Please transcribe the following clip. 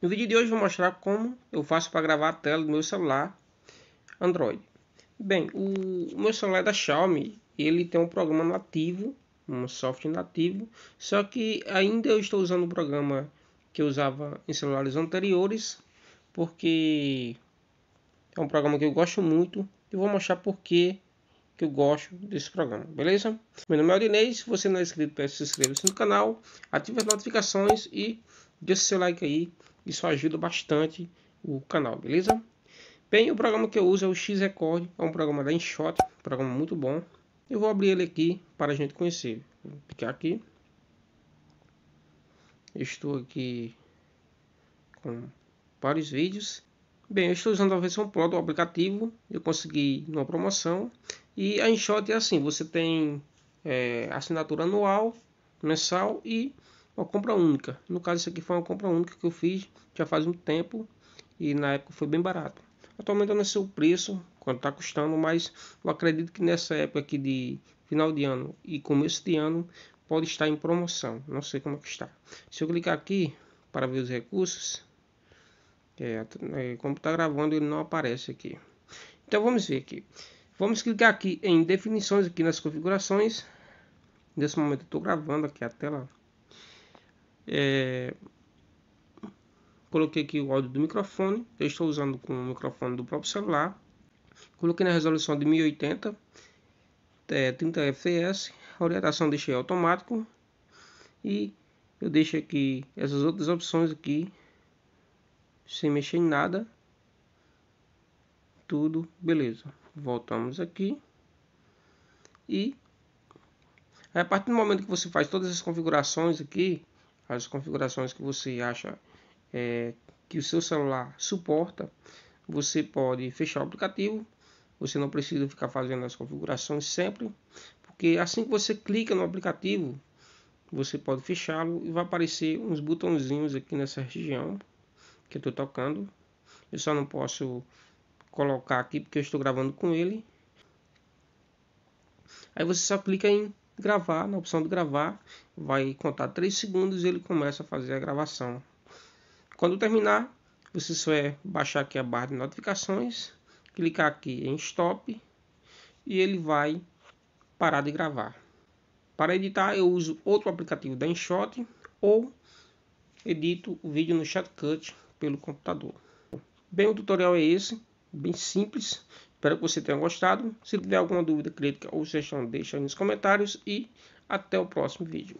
No vídeo de hoje vou mostrar como eu faço para gravar a tela do meu celular Android. Bem, o meu celular é da Xiaomi, ele tem um programa nativo, um software nativo, só que ainda eu estou usando o um programa que eu usava em celulares anteriores, porque é um programa que eu gosto muito e vou mostrar por que eu gosto desse programa, beleza? Meu nome é Aldinês, se você não é inscrito, peço se inscreva no canal, ative as notificações e deixe seu like aí isso ajuda bastante o canal, beleza? Bem, o programa que eu uso é o X-Record, é um programa da InShot, um programa muito bom. Eu vou abrir ele aqui para a gente conhecer. Vou clicar aqui. Estou aqui com vários vídeos. Bem, eu estou usando a versão Pro do aplicativo, eu consegui numa promoção. E a InShot é assim, você tem é, assinatura anual, mensal e uma compra única. No caso, isso aqui foi uma compra única que eu fiz já faz um tempo e na época foi bem barato. Atualmente eu não sei o preço, quanto está custando, mas eu acredito que nessa época aqui de final de ano e começo de ano pode estar em promoção. Não sei como é que está. Se eu clicar aqui para ver os recursos, é, é, como está gravando ele não aparece aqui. Então vamos ver aqui. Vamos clicar aqui em definições aqui nas configurações. Nesse momento estou gravando aqui a tela é... Coloquei aqui o áudio do microfone. Eu estou usando com o microfone do próprio celular. Coloquei na resolução de 1080, é, 30 fps. A orientação deixei automático. E eu deixo aqui essas outras opções aqui. Sem mexer em nada. Tudo beleza. Voltamos aqui. E a partir do momento que você faz todas as configurações aqui, as configurações que você acha é, que o seu celular suporta, você pode fechar o aplicativo. Você não precisa ficar fazendo as configurações sempre, porque assim que você clica no aplicativo, você pode fechá-lo e vai aparecer uns botãozinhos aqui nessa região que eu estou tocando. Eu só não posso colocar aqui porque eu estou gravando com ele. Aí você só clica em gravar, na opção de gravar, vai contar 3 segundos e ele começa a fazer a gravação. Quando terminar, você só é baixar aqui a barra de notificações, clicar aqui em stop e ele vai parar de gravar. Para editar, eu uso outro aplicativo da InShot ou edito o vídeo no Shotcut pelo computador. Bem, o tutorial é esse, bem simples. Espero que você tenha gostado. Se tiver alguma dúvida, crítica ou sugestão, deixa nos comentários e até o próximo vídeo.